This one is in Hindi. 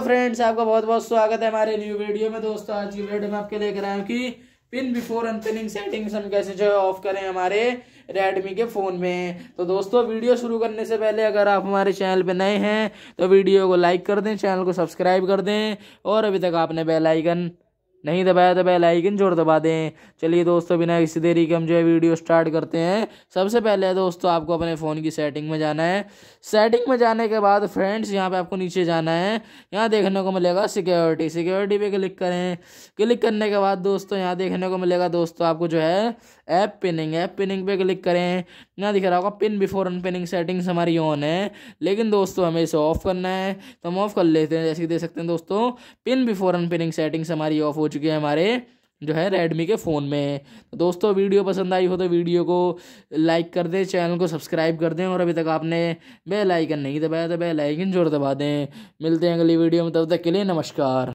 फ्रेंड्स आपका बहुत बहुत स्वागत है हमारे न्यू वीडियो में दोस्तों आज की वीडियो में आपके लेकर आया हूँ कि पिन बिफोर अनपिनिंग सेटिंग्स हम कैसे जो है ऑफ करें हमारे रेडमी के फ़ोन में तो दोस्तों वीडियो शुरू करने से पहले अगर आप हमारे चैनल पर नए हैं तो वीडियो को लाइक कर दें चैनल को सब्सक्राइब कर दें और अभी तक आपने बेल आइकन नहीं दबाया तो बेल आइकन जोर दबा दें चलिए दोस्तों बिना किसी देरी के हम जो है वीडियो स्टार्ट करते हैं सबसे पहले दोस्तों आपको अपने फ़ोन की सेटिंग में जाना है सेटिंग में जाने के बाद फ्रेंड्स यहाँ पे आपको नीचे जाना है यहाँ देखने को मिलेगा सिक्योरिटी सिक्योरिटी पे क्लिक करें क्लिक करने के बाद दोस्तों यहाँ देखने को मिलेगा दोस्तों आपको जो है ऐप पिनिंग ऐप पिनिंग पे क्लिक करें यहाँ दिख रहा होगा पिन बिफोर अनपिनिंग सेटिंग्स हमारी ऑन है लेकिन दोस्तों हमें इसे ऑफ़ करना है तो हम ऑफ़ कर लेते हैं जैसे कि देख सकते हैं दोस्तों पिन बिफोर अनपिनिंग सेटिंग्स हमारी ऑफ हो चुके हैं हमारे जो है रेडमी के फ़ोन में तो दोस्तों वीडियो पसंद आई हो तो वीडियो को लाइक कर दें चैनल को सब्सक्राइब कर दें और अभी तक आपने बेल आइकन नहीं दबाया तो बेल आइकन ज़ोर दबा दें मिलते हैं अगली वीडियो में तब तक के लिए नमस्कार